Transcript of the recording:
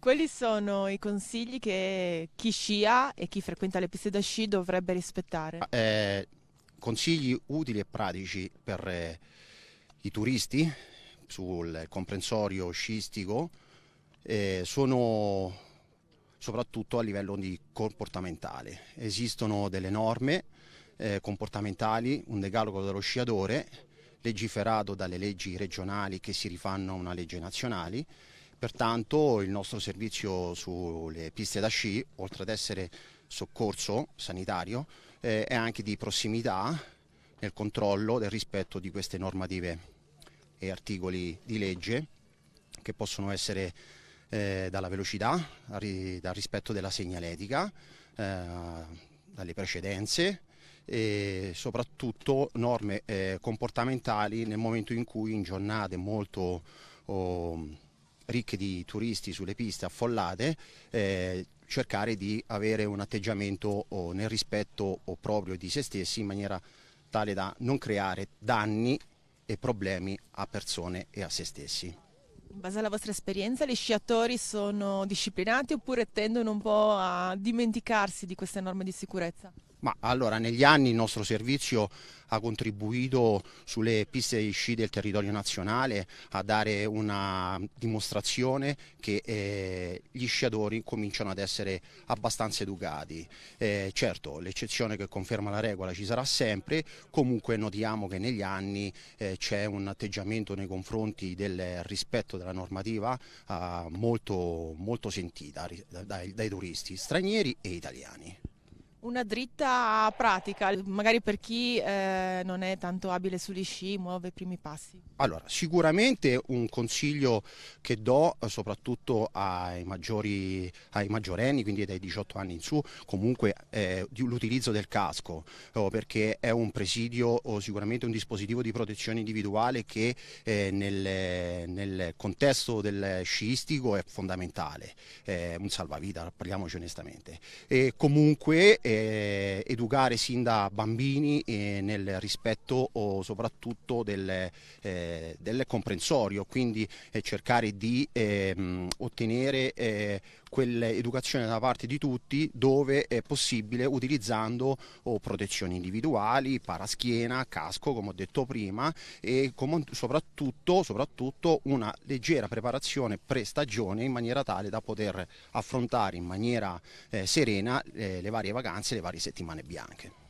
Quali sono i consigli che chi scia e chi frequenta le piste da sci dovrebbe rispettare. Ah, eh, consigli utili e pratici per eh, i turisti sul comprensorio sciistico eh, sono soprattutto a livello di comportamentale. Esistono delle norme eh, comportamentali, un decalogo dello sciatore legiferato dalle leggi regionali che si rifanno a una legge nazionale Pertanto il nostro servizio sulle piste da sci, oltre ad essere soccorso sanitario, eh, è anche di prossimità nel controllo del rispetto di queste normative e articoli di legge che possono essere eh, dalla velocità, dal rispetto della segnaletica, eh, dalle precedenze e soprattutto norme eh, comportamentali nel momento in cui in giornate molto... Oh, ricche di turisti sulle piste affollate, eh, cercare di avere un atteggiamento oh, nel rispetto oh, proprio di se stessi in maniera tale da non creare danni e problemi a persone e a se stessi. In base alla vostra esperienza, gli sciatori sono disciplinati oppure tendono un po' a dimenticarsi di queste norme di sicurezza? Ma allora, negli anni il nostro servizio ha contribuito sulle piste di sci del territorio nazionale a dare una dimostrazione che eh, gli sciatori cominciano ad essere abbastanza educati. Eh, certo, l'eccezione che conferma la regola ci sarà sempre, comunque notiamo che negli anni eh, c'è un atteggiamento nei confronti del rispetto della normativa ah, molto, molto sentita dai, dai turisti stranieri e italiani. Una dritta pratica, magari per chi eh, non è tanto abile sugli sci, muove i primi passi. Allora, sicuramente un consiglio che do eh, soprattutto ai, maggiori, ai maggiorenni, quindi dai 18 anni in su, comunque eh, l'utilizzo del casco, oh, perché è un presidio o sicuramente un dispositivo di protezione individuale che eh, nel, nel, contesto del sciistico è fondamentale, è eh, un salvavita, parliamoci onestamente. E comunque eh, educare sin da bambini eh, nel rispetto oh, soprattutto del, eh, del, comprensorio, quindi eh, cercare di ehm, ottenere eh, quell'educazione da parte di tutti dove è possibile utilizzando oh, protezioni individuali, paraschiena, casco come ho detto prima e soprattutto, soprattutto una leggera preparazione pre-stagione in maniera tale da poter affrontare in maniera eh, serena eh, le varie vacanze, le varie settimane bianche.